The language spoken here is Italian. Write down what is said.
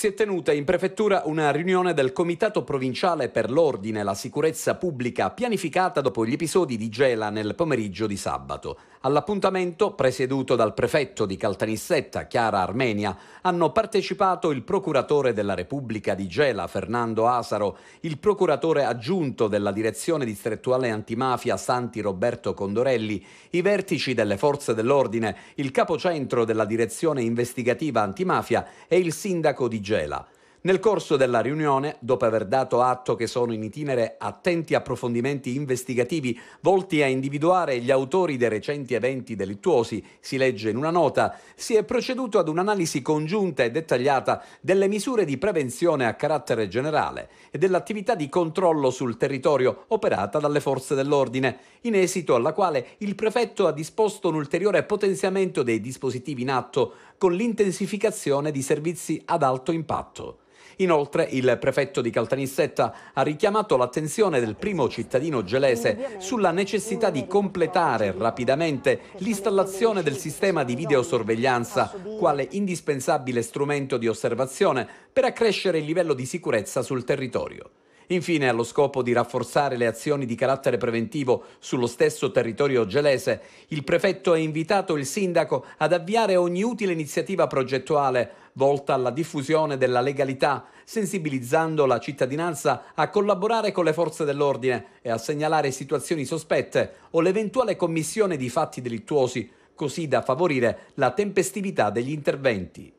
si è tenuta in prefettura una riunione del Comitato Provinciale per l'Ordine e la Sicurezza Pubblica pianificata dopo gli episodi di Gela nel pomeriggio di sabato. All'appuntamento, presieduto dal prefetto di Caltanissetta, Chiara Armenia, hanno partecipato il procuratore della Repubblica di Gela, Fernando Asaro, il procuratore aggiunto della Direzione Distrettuale Antimafia, Santi Roberto Condorelli, i vertici delle Forze dell'Ordine, il capocentro della Direzione Investigativa Antimafia e il sindaco di Gela gela nel corso della riunione, dopo aver dato atto che sono in itinere attenti approfondimenti investigativi volti a individuare gli autori dei recenti eventi delittuosi, si legge in una nota, si è proceduto ad un'analisi congiunta e dettagliata delle misure di prevenzione a carattere generale e dell'attività di controllo sul territorio operata dalle forze dell'ordine, in esito alla quale il prefetto ha disposto un ulteriore potenziamento dei dispositivi in atto con l'intensificazione di servizi ad alto impatto. Inoltre il prefetto di Caltanissetta ha richiamato l'attenzione del primo cittadino gelese sulla necessità di completare rapidamente l'installazione del sistema di videosorveglianza quale indispensabile strumento di osservazione per accrescere il livello di sicurezza sul territorio. Infine, allo scopo di rafforzare le azioni di carattere preventivo sullo stesso territorio gelese, il prefetto ha invitato il sindaco ad avviare ogni utile iniziativa progettuale volta alla diffusione della legalità, sensibilizzando la cittadinanza a collaborare con le forze dell'ordine e a segnalare situazioni sospette o l'eventuale commissione di fatti delittuosi, così da favorire la tempestività degli interventi.